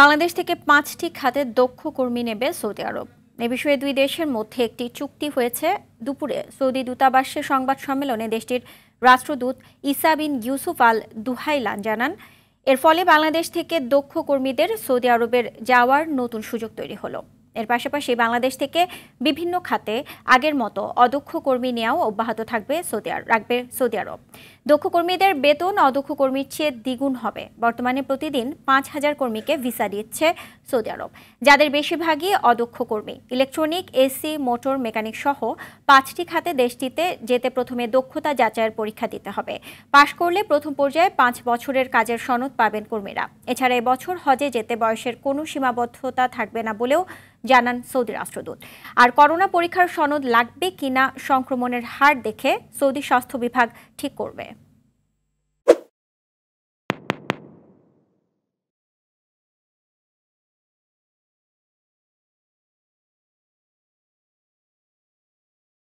বাংলাদেশ থেকে পাঁচটি খাতে দক্ষ কর্মী নেবে সৌদি আরব এ বিষয়ে দুই দেশের মধ্যে একটি চুক্তি হয়েছে দুপুরে সৌদি দূতাবাসের সংবাদ সম্মেলনে দেশটির রাষ্ট্রদূত ইসা বিন ইউসুফ আল দুহাইলান জানান এর ফলে বাংলাদেশ থেকে দক্ষ কর্মীদের সৌদি আরবের যাওয়ার নতুন সুযোগ তৈরি হলো এর পাশাপাশি বাংলাদেশ থেকে বিভিন্ন খাতে আগের মতো অদক্ষ কর্মী নেওয়াও অব্যাহত থাকবে সৌদি আরব রাখবে সৌদি আরব দক্ষ কর্মীদের বেতন অদক্ষ কর্মীর চেয়ে দ্বিগুণ হবে বর্তমানে প্রতিদিন পাঁচ হাজার কর্মীকে ভিসা দিচ্ছে সৌদি আরব যাদের বেশিরভাগই অদক্ষ কর্মী ইলেকট্রনিক এসি মোটর মেকানিক সহ পাঁচটি খাতে দেশটিতে যেতে প্রথমে দক্ষতা যাচাইয়ের পরীক্ষা দিতে হবে পাশ করলে প্রথম পর্যায়ে পাঁচ বছরের কাজের সনদ পাবেন কর্মীরা এছাড়া এবছর হজে যেতে বয়সের কোনো সীমাবদ্ধতা থাকবে না বলেও জানান সৌদি রাষ্ট্রদূত আর করোনা পরীক্ষার সনদ লাগবে কিনা সংক্রমণের হার দেখে সৌদি স্বাস্থ্য বিভাগ ঠিক করবে